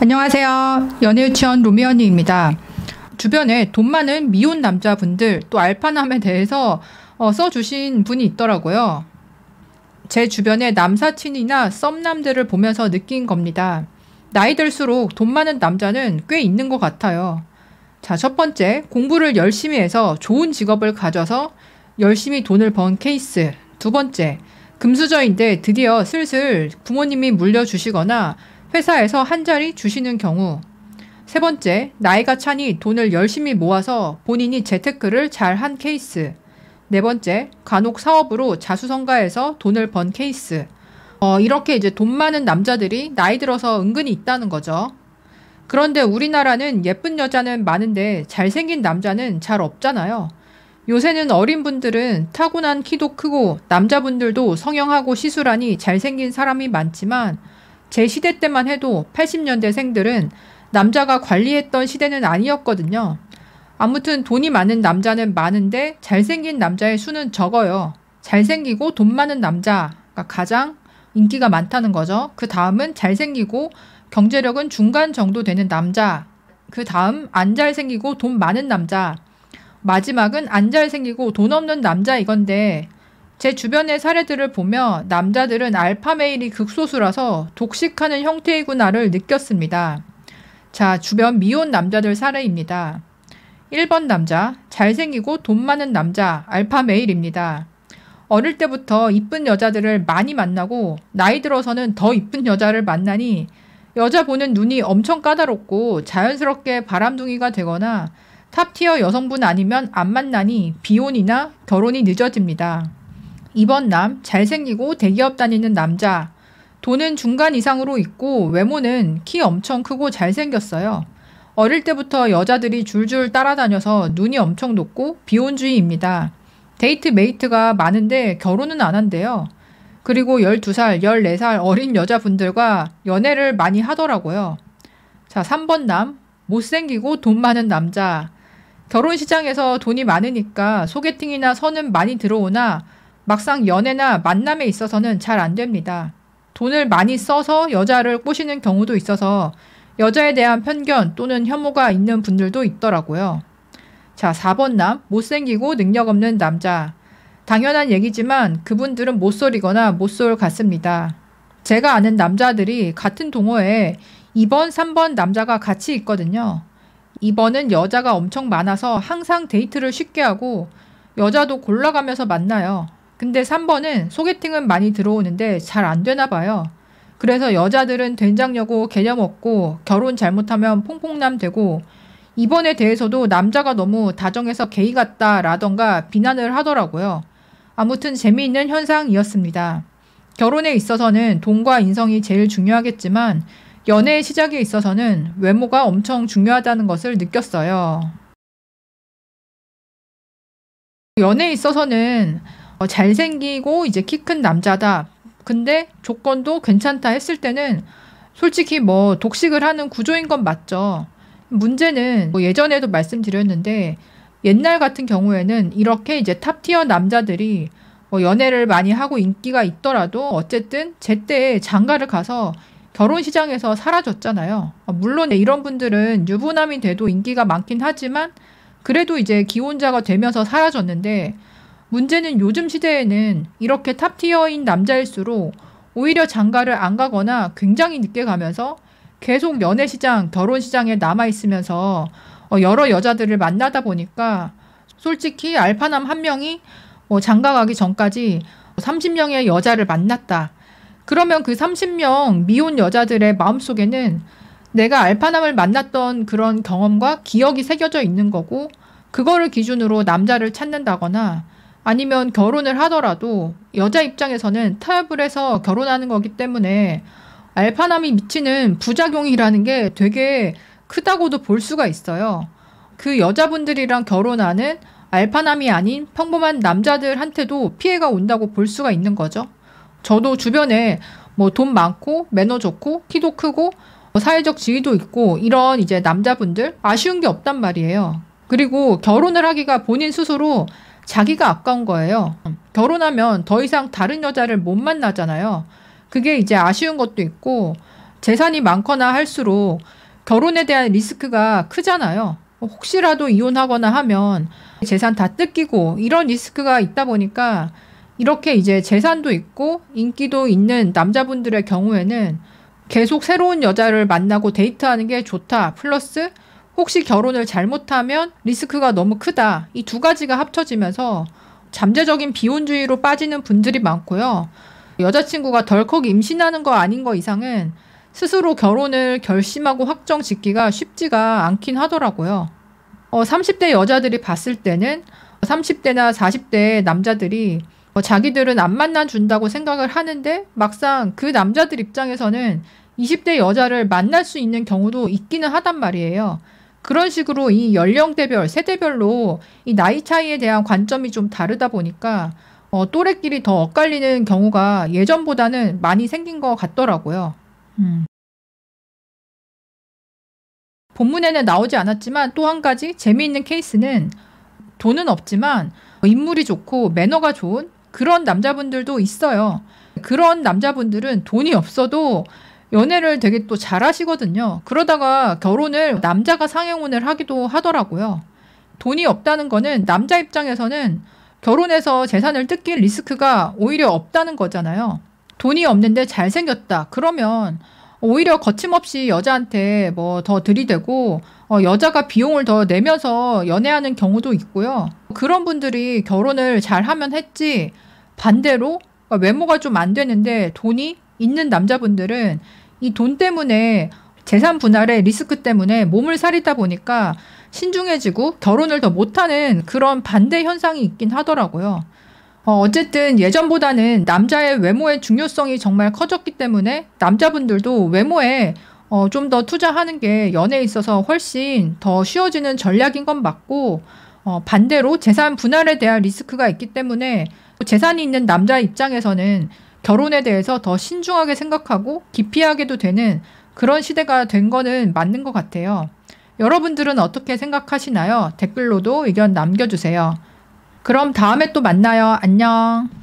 안녕하세요. 연예유치원 루미언니입니다 주변에 돈 많은 미혼 남자분들 또 알파남에 대해서 어, 써주신 분이 있더라고요. 제주변에 남사친이나 썸남들을 보면서 느낀 겁니다. 나이 들수록 돈 많은 남자는 꽤 있는 것 같아요. 자, 첫 번째, 공부를 열심히 해서 좋은 직업을 가져서 열심히 돈을 번 케이스. 두 번째, 금수저인데 드디어 슬슬 부모님이 물려주시거나 회사에서 한 자리 주시는 경우. 세 번째, 나이가 차니 돈을 열심히 모아서 본인이 재테크를 잘 한 케이스. 네 번째, 간혹 사업으로 자수성가해서 돈을 번 케이스. 어, 이렇게 이제 돈 많은 남자들이 나이 들어서 은근히 있다는 거죠. 그런데 우리나라는 예쁜 여자는 많은데 잘생긴 남자는 잘 없잖아요. 요새는 어린 분들은 타고난 키도 크고 남자분들도 성형하고 시술하니 잘생긴 사람이 많지만 제 시대 때만 해도 80년대 생들은 남자가 관리했던 시대는 아니었거든요. 아무튼 돈이 많은 남자는 많은데 잘생긴 남자의 수는 적어요. 잘생기고 돈 많은 남자가 가장 인기가 많다는 거죠. 그 다음은 잘생기고 경제력은 중간 정도 되는 남자. 그 다음 안 잘생기고 돈 많은 남자. 마지막은 안 잘생기고 돈 없는 남자 이건데 제 주변의 사례들을 보며 남자들은 알파 메일이 극소수라서 독식하는 형태이구나를 느꼈습니다. 자, 주변 미혼 남자들 사례입니다. 1번 남자, 잘생기고 돈 많은 남자, 알파 메일입니다. 어릴 때부터 이쁜 여자들을 많이 만나고 나이 들어서는 더 이쁜 여자를 만나니 여자 보는 눈이 엄청 까다롭고 자연스럽게 바람둥이가 되거나 탑티어 여성분 아니면 안 만나니 비혼이나 결혼이 늦어집니다. 이번 남, 잘생기고 대기업 다니는 남자. 돈은 중간 이상으로 있고 외모는 키 엄청 크고 잘생겼어요. 어릴 때부터 여자들이 줄줄 따라다녀서 눈이 엄청 높고 비혼주의입니다. 데이트 메이트가 많은데 결혼은 안 한대요. 그리고 12살, 14살 어린 여자분들과 연애를 많이 하더라고요. 자, 3번 남. 못생기고 돈 많은 남자. 결혼 시장에서 돈이 많으니까 소개팅이나 선은 많이 들어오나 막상 연애나 만남에 있어서는 잘 안 됩니다. 돈을 많이 써서 여자를 꼬시는 경우도 있어서 여자에 대한 편견 또는 혐오가 있는 분들도 있더라고요. 자, 4번 남, 못생기고 능력 없는 남자. 당연한 얘기지만 그분들은 못쏠이거나 못쏠 같습니다. 제가 아는 남자들이 같은 동호회에 2번, 3번 남자가 같이 있거든요. 2번은 여자가 엄청 많아서 항상 데이트를 쉽게 하고 여자도 골라가면서 만나요. 근데 3번은 소개팅은 많이 들어오는데 잘 안 되나 봐요. 그래서 여자들은 된장 녀고 개념 없고 결혼 잘못하면 퐁퐁남 되고 이번에 대해서도 남자가 너무 다정해서 개이 같다라던가 비난을 하더라고요. 아무튼 재미있는 현상이었습니다. 결혼에 있어서는 돈과 인성이 제일 중요하겠지만 연애의 시작에 있어서는 외모가 엄청 중요하다는 것을 느꼈어요. 연애에 있어서는 어, 잘생기고 이제 키 큰 남자다. 근데 조건도 괜찮다 했을 때는 솔직히 뭐 독식을 하는 구조인 건 맞죠. 문제는 뭐 예전에도 말씀드렸는데 옛날 같은 경우에는 이렇게 이제 탑티어 남자들이 뭐 연애를 많이 하고 인기가 있더라도 어쨌든 제때 장가를 가서 결혼 시장에서 사라졌잖아요. 어, 물론 이런 분들은 유부남이 돼도 인기가 많긴 하지만 그래도 이제 기혼자가 되면서 사라졌는데 문제는 요즘 시대에는 이렇게 탑티어인 남자일수록 오히려 장가를 안 가거나 굉장히 늦게 가면서 계속 연애 시장, 결혼 시장에 남아 있으면서 어, 여러 여자들을 만나다 보니까 솔직히 알파남 한 명이 뭐 장가 가기 전까지 30명의 여자를 만났다. 그러면 그 30명 미혼 여자들의 마음속에는 내가 알파남을 만났던 그런 경험과 기억이 새겨져 있는 거고 그거를 기준으로 남자를 찾는다거나 아니면 결혼을 하더라도 여자 입장에서는 타협을 해서 결혼하는 거기 때문에 알파남이 미치는 부작용이라는 게 되게 크다고도 볼 수가 있어요. 그 여자분들이랑 결혼하는 알파남이 아닌 평범한 남자들한테도 피해가 온다고 볼 수가 있는 거죠. 저도 주변에 뭐 돈 많고 매너 좋고 키도 크고 뭐 사회적 지위도 있고 이런 이제 남자분들 아쉬운 게 없단 말이에요. 그리고 결혼을 하기가 본인 스스로 자기가 아까운 거예요. 결혼하면 더 이상 다른 여자를 못 만나잖아요. 그게 이제 아쉬운 것도 있고 재산이 많거나 할수록 결혼에 대한 리스크가 크잖아요. 혹시라도 이혼하거나 하면 재산 다 뜯기고 이런 리스크가 있다 보니까 이렇게 이제 재산도 있고 인기도 있는 남자분들의 경우에는 계속 새로운 여자를 만나고 데이트하는 게 좋다. 플러스 혹시 결혼을 잘못하면 리스크가 너무 크다. 이 두 가지가 합쳐지면서 잠재적인 비혼주의로 빠지는 분들이 많고요. 여자친구가 덜컥 임신하는 거 아닌 거 이상은 스스로 결혼을 결심하고 확정 짓기가 쉽지가 않긴 하더라고요. 어, 30대 여자들이 봤을 때는 30대나 40대 남자들이 어, 자기들은 안 만나준다고 생각을 하는데 막상 그 남자들 입장에서는 20대 여자를 만날 수 있는 경우도 있기는 하단 말이에요. 그런 식으로 이 연령대별, 세대별로 이 나이 차이에 대한 관점이 좀 다르다 보니까 어, 또래끼리 더 엇갈리는 경우가 예전보다는 많이 생긴 것 같더라고요. 음. 본문에는 나오지 않았지만 또 한 가지 재미있는 케이스는 돈은 없지만 인물이 좋고 매너가 좋은 그런 남자분들도 있어요. 그런 남자분들은 돈이 없어도 연애를 되게 또 잘하시거든요. 그러다가 결혼을 남자가 상행혼을 하기도 하더라고요. 돈이 없다는 거는 남자 입장에서는 결혼해서 재산을 뜯길 리스크가 오히려 없다는 거잖아요. 돈이 없는데 잘생겼다. 그러면 오히려 거침없이 여자한테 뭐 더 들이대고 어, 여자가 비용을 더 내면서 연애하는 경우도 있고요. 그런 분들이 결혼을 잘하면 했지 반대로 어, 외모가 좀 안 되는데 돈이 있는 남자분들은 이 돈 때문에 재산 분할의 리스크 때문에 몸을 사리다 보니까 신중해지고 결혼을 더 못하는 그런 반대 현상이 있긴 하더라고요. 어, 어쨌든 예전보다는 남자의 외모의 중요성이 정말 커졌기 때문에 남자분들도 외모에 어, 좀더 투자하는 게 연애에 있어서 훨씬 더 쉬워지는 전략인 건 맞고, 어, 반대로 재산 분할에 대한 리스크가 있기 때문에 재산이 있는 남자 입장에서는 결혼에 대해서 더 신중하게 생각하고 기피하게도 되는 그런 시대가 된 거는 맞는 것 같아요. 여러분들은 어떻게 생각하시나요? 댓글로도 의견 남겨주세요. 그럼 다음에 또 만나요. 안녕.